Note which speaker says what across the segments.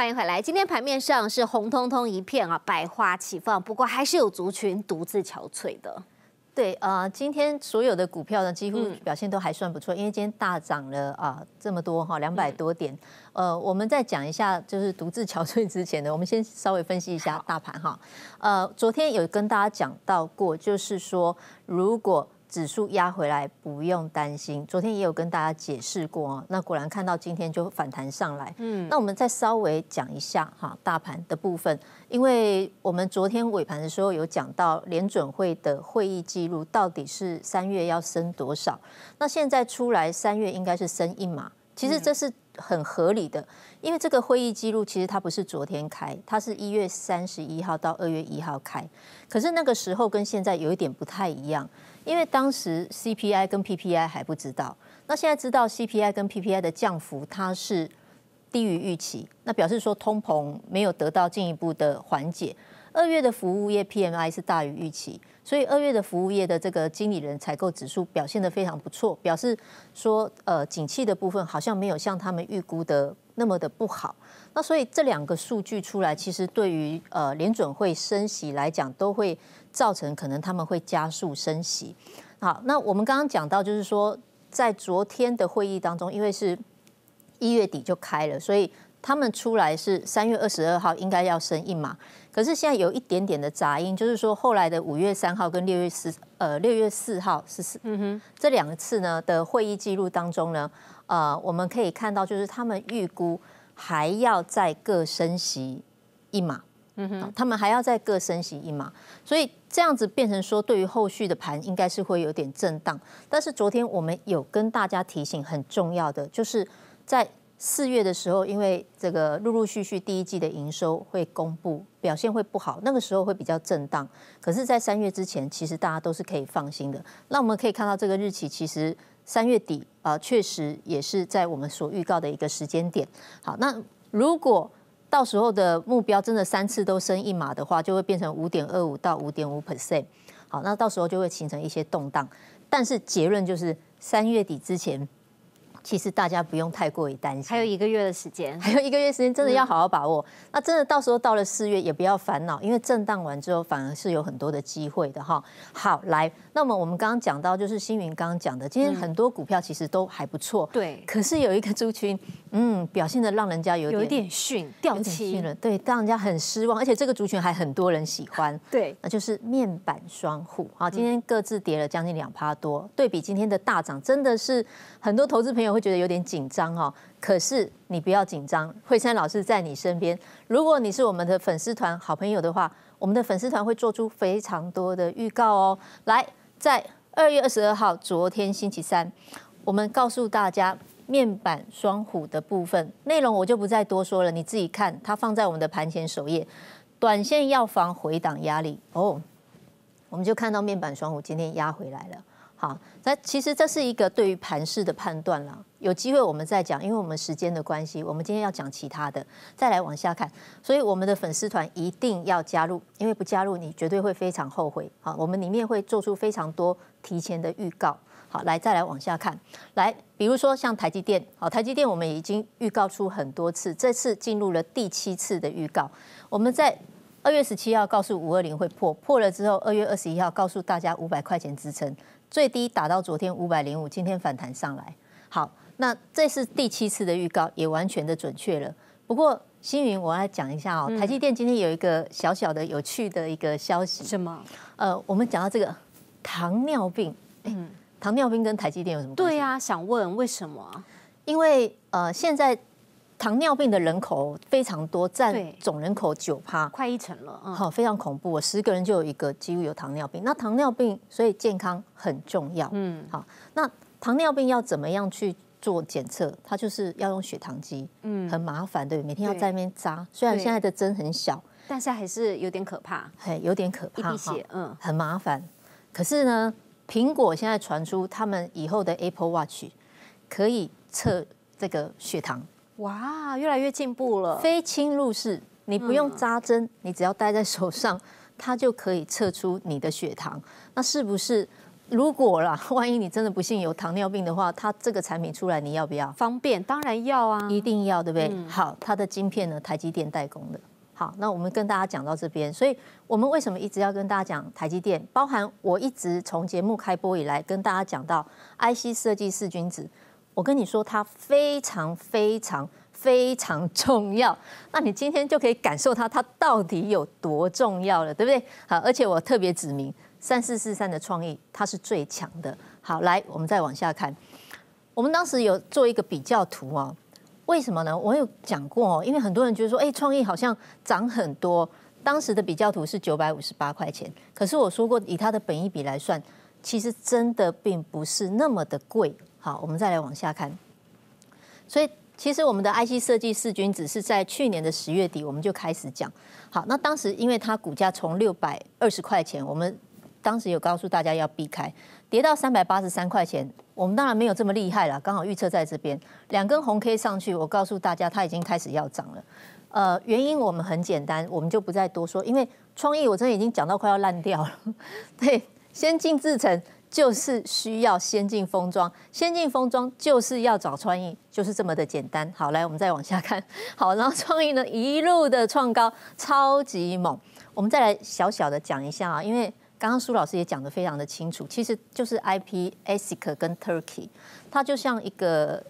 Speaker 1: 欢迎回来，今天盘面上是红彤彤一片啊，百花齐放。不过还是有族群独自憔悴的。对，呃，今天所有的股票呢，几乎表现都还算不错，因为今天大涨了啊，这么多哈，两百多点。呃，我们再讲一下，就是独自憔悴之前的，我们先稍微分析一下大盘哈。呃，昨天有跟大家讲到过，就是说如果指数压回来，不用担心。昨天也有跟大家解释过，那果然看到今天就反弹上来。嗯，那我们再稍微讲一下哈，大盘的部分，因为我们昨天尾盘的时候有讲到联准会的会议记录到底是三月要升多少，那现在出来三月应该是升一码，其实这是很合理的，因为这个会议记录其实它不是昨天开，它是一月三十一号到二月一号开，可是那个时候跟现在有一点不太一样。因为当时 CPI 跟 PPI 还不知道，那现在知道 CPI 跟 PPI 的降幅，它是低于预期，那表示说通膨没有得到进一步的缓解。二月的服务业 PMI 是大于预期，所以二月的服务业的这个经理人采购指数表现的非常不错，表示说呃，景气的部分好像没有像他们预估的。那么的不好，那所以这两个数据出来，其实对于呃联准会升息来讲，都会造成可能他们会加速升息。好，那我们刚刚讲到，就是说在昨天的会议当中，因为是一月底就开了，所以。他们出来是三月二十二号，应该要升一码，可是现在有一点点的杂音，就是说后来的五月三号跟六月四呃六月四号是嗯哼，这两次呢的会议记录当中呢，呃我们可以看到就是他们预估还要再各升息一码，嗯哼，他们还要再各升息一码，所以这样子变成说对于后续的盘应该是会有点震荡，但是昨天我们有跟大家提醒很重要的就是在。四月的时候，因为这个陆陆续续第一季的营收会公布，表现会不好，那个时候会比较震荡。可是，在三月之前，其实大家都是可以放心的。那我们可以看到，这个日期其实三月底啊，确实也是在我们所预告的一个时间点。好，那如果到时候的目标真的三次都升一码的话，就会变成五点二五到五点五 percent。好，那到时候就会形成一些动荡。但是结论就是，三月底之前。其实大家不用太过于担心，还有一个月的时间，还有一个月时间，真的要好好把握。那真的到时候到了四月，也不要烦恼，因为震荡完之后，反而是有很多的机会的哈。好，来，那么我们刚刚讲到，就是星云刚刚讲的，今天很多股票其实都还不错，对。可是有一个族群，嗯，表现的让人家有点有点逊，掉漆，对，让人家很失望。而且这个族群还很多人喜欢，对，那就是面板双户啊，今天各自跌了将近两趴多，对比今天的大涨，真的是很多投资朋友。会觉得有点紧张哦，可是你不要紧张，惠珊老师在你身边。如果你是我们的粉丝团好朋友的话，我们的粉丝团会做出非常多的预告哦。来，在二月二十二号，昨天星期三，我们告诉大家面板双虎的部分内容，我就不再多说了，你自己看，它放在我们的盘前首页。短线要防回档压力哦，我们就看到面板双虎今天压回来了。好，那其实这是一个对于盘势的判断了。有机会我们再讲，因为我们时间的关系，我们今天要讲其他的。再来往下看，所以我们的粉丝团一定要加入，因为不加入你绝对会非常后悔。好，我们里面会做出非常多提前的预告。好，来再来往下看，来，比如说像台积电，好，台积电我们已经预告出很多次，这次进入了第七次的预告。我们在二月十七号告诉五二零会破，破了之后，二月二十一号告诉大家五百块钱支撑。最低打到昨天五百零五，今天反弹上来。好，那这是第七次的预告，也完全的准确了。不过，星云，我来讲一下哦。台积电今天有一个小小的有趣的一个消息。什么？呃，我们讲到这个糖尿病，嗯，糖尿病跟台积电有什么关系？对呀，想问为什么？因为呃，现在。糖尿病的人口非常多，占总人口九趴，快一成了，好，非常恐怖。十个人就有一个几乎有糖尿病。那糖尿病，所以健康很重要。嗯，好。那糖尿病要怎么样去做检测？它就是要用血糖机，嗯，很麻烦对，每天要在那边扎。虽然现在的针很小，但是还是有点可怕。嘿，有点可怕，血，嗯，很麻烦。可是呢，苹果现在传出他们以后的 Apple Watch 可以测这个血糖。哇，越来越进步了。非侵入式，你不用扎针，你只要戴在手上，它就可以测出你的血糖。那是不是？如果啦，万一你真的不幸有糖尿病的话，它这个产品出来，你要不要？方便，当然要啊，一定要，对不对？好，它的晶片呢，台积电代工的。好，那我们跟大家讲到这边，所以我们为什么一直要跟大家讲台积电？包含我一直从节目开播以来跟大家讲到 IC 设计四君子。我跟你说，它非常非常非常重要。那你今天就可以感受它，它到底有多重要了，对不对？好，而且我特别指明，三四四三的创意它是最强的。好，来，我们再往下看。我们当时有做一个比较图啊，为什么呢？我有讲过哦，因为很多人觉得说，哎，创意好像涨很多。当时的比较图是九百五十八块钱，可是我说过，以它的本益比来算，其实真的并不是那么的贵。好，我们再来往下看。所以，其实我们的 IC 设计四君只是在去年的十月底，我们就开始讲。好，那当时因为它股价从六百二十块钱，我们当时有告诉大家要避开，跌到三百八十三块钱，我们当然没有这么厉害了，刚好预测在这边两根红 K 上去，我告诉大家它已经开始要涨了。呃，原因我们很简单，我们就不再多说，因为创意我真的已经讲到快要烂掉了。对，先进制成。就是需要先进封装，先进封装就是要找创意，就是这么的简单。好，来我们再往下看。好，然后创意呢一路的创高，超级猛。我们再来小小的讲一下啊，因为刚刚苏老师也讲得非常的清楚，其实就是 IP ASIC 跟 Turkey，它就像一个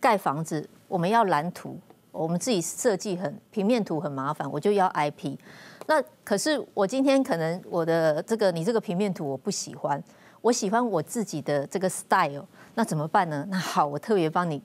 Speaker 1: 盖房子，我们要蓝图，我们自己设计很平面图很麻烦，我就要 IP。那可是我今天可能我的这个你这个平面图我不喜欢。我喜欢我自己的这个 style，那怎么办呢？那好，我特别帮你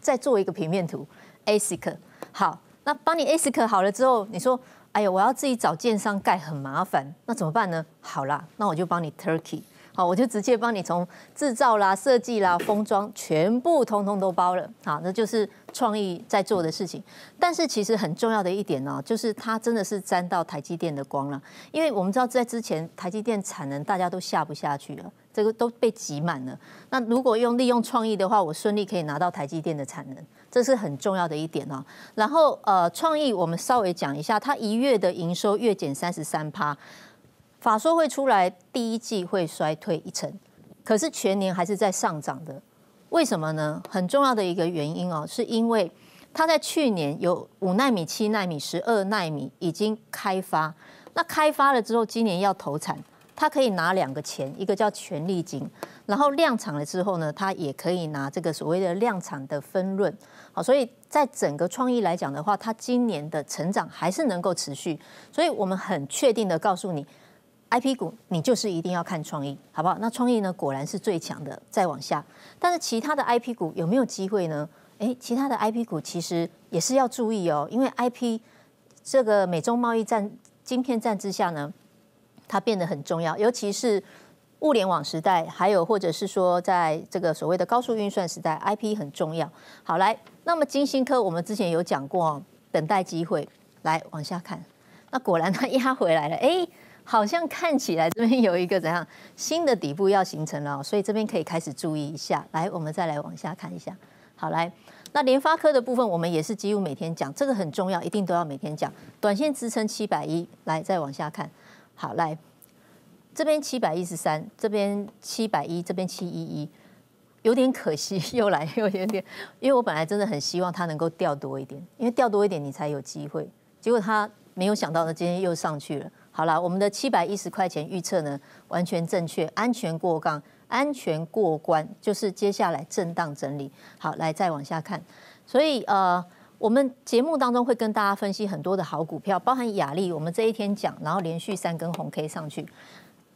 Speaker 1: 再做一个平面图 a s i c 好，那帮你 a s i c 好了之后，你说，哎呀，我要自己找建商盖很麻烦，那怎么办呢？好啦，那我就帮你 turkey。好，我就直接帮你从制造啦、设计啦、封装，全部通通都包了。好，那就是创意在做的事情。但是其实很重要的一点呢，就是它真的是沾到台积电的光了。因为我们知道在之前台积电产能大家都下不下去了，这个都被挤满了。那如果用利用创意的话，我顺利可以拿到台积电的产能，这是很重要的一点哦。然后呃，创意我们稍微讲一下，它一月的营收月减三十三趴。法说会出来，第一季会衰退一成，可是全年还是在上涨的。为什么呢？很重要的一个原因哦，是因为它在去年有五纳米、七纳米、十二纳米已经开发，那开发了之后，今年要投产，它可以拿两个钱，一个叫权利金，然后量产了之后呢，它也可以拿这个所谓的量产的分润。好，所以在整个创意来讲的话，它今年的成长还是能够持续。所以我们很确定的告诉你。I P 股，你就是一定要看创意，好不好？那创意呢，果然是最强的。再往下，但是其他的 I P 股有没有机会呢？诶，其他的 I P 股其实也是要注意哦，因为 I P 这个美中贸易战、晶片战之下呢，它变得很重要，尤其是物联网时代，还有或者是说，在这个所谓的高速运算时代，I P 很重要。好，来，那么金星科，我们之前有讲过，等待机会，来往下看，那果然它压回来了，诶。好像看起来这边有一个怎样新的底部要形成了，所以这边可以开始注意一下。来，我们再来往下看一下。好，来，那联发科的部分我们也是几乎每天讲，这个很重要，一定都要每天讲。短线支撑七百一，来再往下看。好，来这边七百一十三，这边七百一，这边七一一，有点可惜，又来又有点，因为我本来真的很希望它能够掉多一点，因为掉多一点你才有机会。结果他没有想到的，今天又上去了。好了，我们的七百一十块钱预测呢，完全正确，安全过杠，安全过关，就是接下来震荡整理。好，来再往下看。所以呃，我们节目当中会跟大家分析很多的好股票，包含雅丽，我们这一天讲，然后连续三根红 K 上去。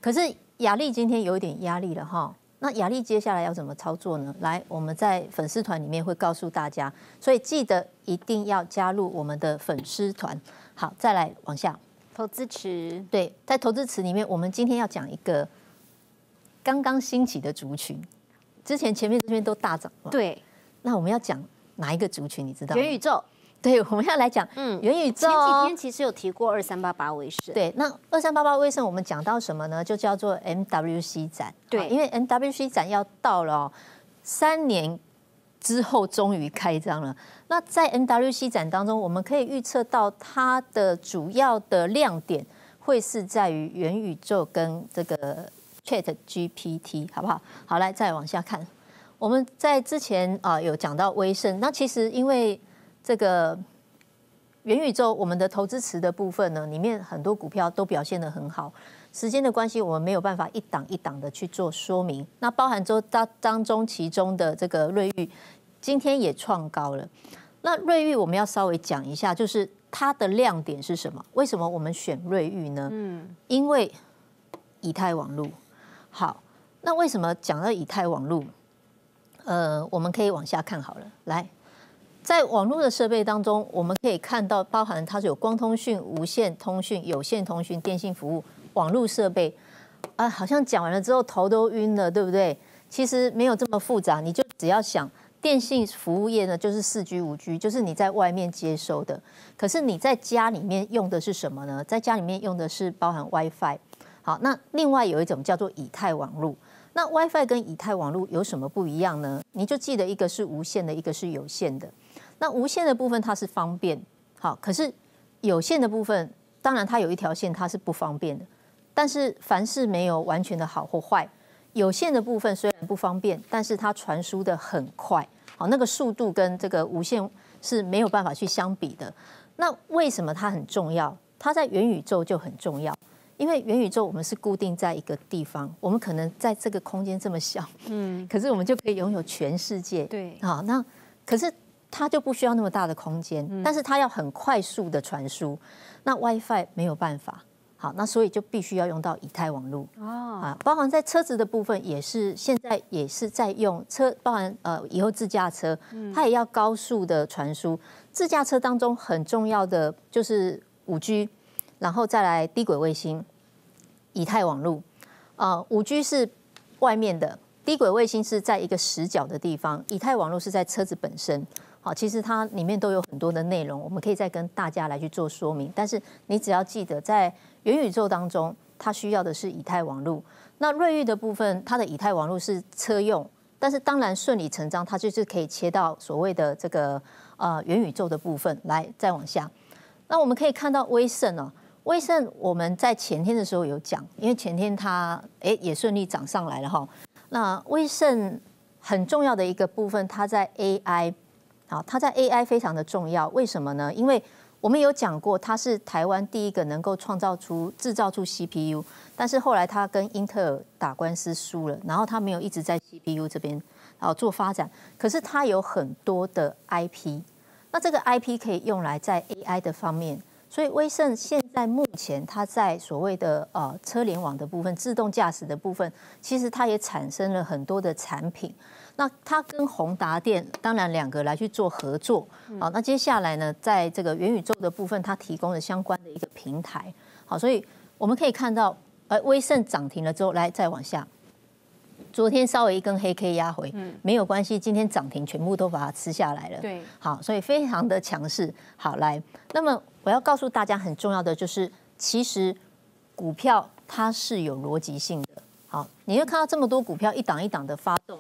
Speaker 1: 可是雅丽今天有一点压力了哈，那雅丽接下来要怎么操作呢？来，我们在粉丝团里面会告诉大家，所以记得一定要加入我们的粉丝团。好，再来往下。投资池对，在投资池里面，我们今天要讲一个刚刚兴起的族群。之前前面这边都大涨了，对。那我们要讲哪一个族群？你知道？元宇宙。对，我们要来讲。嗯，元宇宙。前几天其实有提过二三八八威盛。对，那二三八八威盛，我们讲到什么呢？就叫做 MWC 展。对，因为 MWC 展要到了三年。之后终于开张了。那在 NWC 展当中，我们可以预测到它的主要的亮点会是在于元宇宙跟这个 Chat GPT，好不好？好，来再往下看。我们在之前啊有讲到微盛，那其实因为这个元宇宙，我们的投资池的部分呢，里面很多股票都表现得很好。时间的关系，我们没有办法一档一档的去做说明。那包含周当当中其中的这个瑞玉，今天也创高了。那瑞玉我们要稍微讲一下，就是它的亮点是什么？为什么我们选瑞玉呢？嗯，因为以太网路。好，那为什么讲到以太网路？呃，我们可以往下看好了。来，在网络的设备当中，我们可以看到包含它是有光通讯、无线通讯、有线通讯、电信服务。网络设备啊，好像讲完了之后头都晕了，对不对？其实没有这么复杂，你就只要想，电信服务业呢就是四 G、五 G，就是你在外面接收的。可是你在家里面用的是什么呢？在家里面用的是包含 WiFi。好，那另外有一种叫做以太网络。那 WiFi 跟以太网络有什么不一样呢？你就记得一个是无线的，一个是有线的。那无线的部分它是方便，好，可是有线的部分，当然它有一条线，它是不方便的。但是凡事没有完全的好或坏，有线的部分虽然不方便，但是它传输的很快，好那个速度跟这个无线是没有办法去相比的。那为什么它很重要？它在元宇宙就很重要，因为元宇宙我们是固定在一个地方，我们可能在这个空间这么小，嗯，可是我们就可以拥有全世界，对，好，那可是它就不需要那么大的空间，但是它要很快速的传输，那 WiFi 没有办法。好，那所以就必须要用到以太网络啊，包含在车子的部分也是现在也是在用车，包含呃以后自驾车，它也要高速的传输。自驾车当中很重要的就是五 G，然后再来低轨卫星、以太网络，啊，五 G 是外面的，低轨卫星是在一个死角的地方，以太网络是在车子本身。好，其实它里面都有很多的内容，我们可以再跟大家来去做说明。但是你只要记得，在元宇宙当中，它需要的是以太网络。那瑞玉的部分，它的以太网络是车用，但是当然顺理成章，它就是可以切到所谓的这个呃元宇宙的部分来再往下。那我们可以看到威盛哦，威盛我们在前天的时候有讲，因为前天它哎也顺利涨上来了哈。那威盛很重要的一个部分，它在 AI。啊，他在 AI 非常的重要，为什么呢？因为我们有讲过，它是台湾第一个能够创造出制造出 CPU，但是后来他跟英特尔打官司输了，然后他没有一直在 CPU 这边啊做发展，可是他有很多的 IP，那这个 IP 可以用来在 AI 的方面，所以威盛现在目前它在所谓的呃车联网的部分、自动驾驶的部分，其实它也产生了很多的产品。那他跟宏达电当然两个来去做合作，好，那接下来呢，在这个元宇宙的部分，它提供了相关的一个平台，好，所以我们可以看到，呃，威盛涨停了之后，来再往下，昨天稍微一根黑 K 压回，没有关系，今天涨停全部都把它吃下来了，对，好，所以非常的强势，好，来，那么我要告诉大家很重要的就是，其实股票它是有逻辑性的，好，你会看到这么多股票一档一档的发动。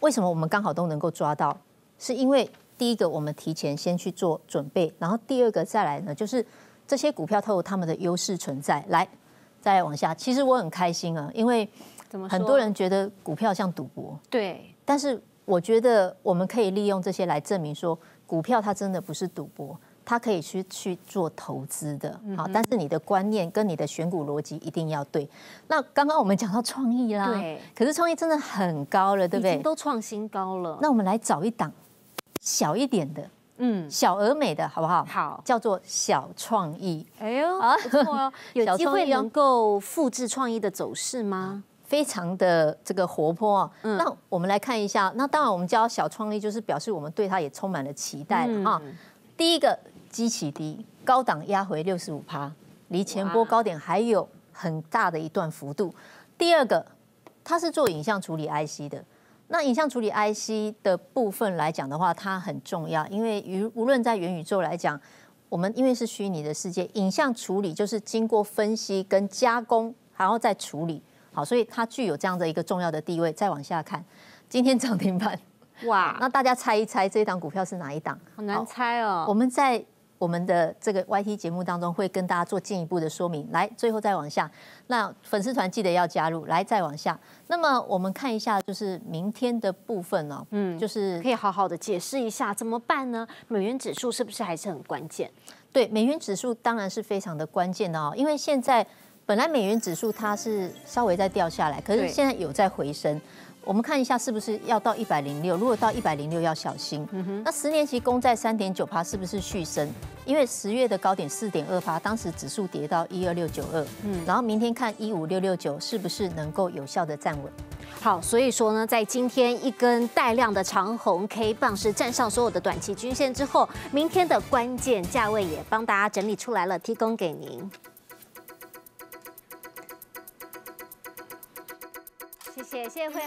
Speaker 1: 为什么我们刚好都能够抓到？是因为第一个，我们提前先去做准备；然后第二个再来呢，就是这些股票它有他们的优势存在，来再往下。其实我很开心啊，因为很多人觉得股票像赌博，对。但是我觉得我们可以利用这些来证明说，股票它真的不是赌博。它可以去去做投资的，好，但是你的观念跟你的选股逻辑一定要对。那刚刚我们讲到创意啦，对，可是创意真的很高了，对不对？都创新高了。那我们来找一档小一点的，嗯，小而美的，好不好？好，叫做小创意。哎呦，不错哦，有机会能够复制创意的走势吗？非常的这个活泼哦。那我们来看一下，那当然我们叫小创意，就是表示我们对它也充满了期待啊。第一个。基起低，高档压回六十五趴，离前波高点还有很大的一段幅度。第二个，它是做影像处理 IC 的，那影像处理 IC 的部分来讲的话，它很重要，因为于无论在元宇宙来讲，我们因为是虚拟的世界，影像处理就是经过分析跟加工，然后再处理，好，所以它具有这样的一个重要的地位。再往下看，今天涨停板，哇，那大家猜一猜这一档股票是哪一档？好难猜哦。我们在我们的这个 YT 节目当中会跟大家做进一步的说明。来，最后再往下，那粉丝团记得要加入。来，再往下，那么我们看一下就是明天的部分呢，嗯，就是可以好好的解释一下怎么办呢？美元指数是不是还是很关键？对，美元指数当然是非常的关键的哦，因为现在本来美元指数它是稍微在掉下来，可是现在有在回升。我们看一下是不是要到一百零六，如果到一百零六要小心。那十年期公债三点九趴是不是续升？因为十月的高点四点二趴，当时指数跌到一二六九二。嗯，然后明天看一五六六九是不是能够有效的站稳？好，所以说呢，在今天一根带量的长红 K 棒是站上所有的短期均线之后，明天的关键价位也帮大家整理出来了，提供给您。谢谢，谢谢会。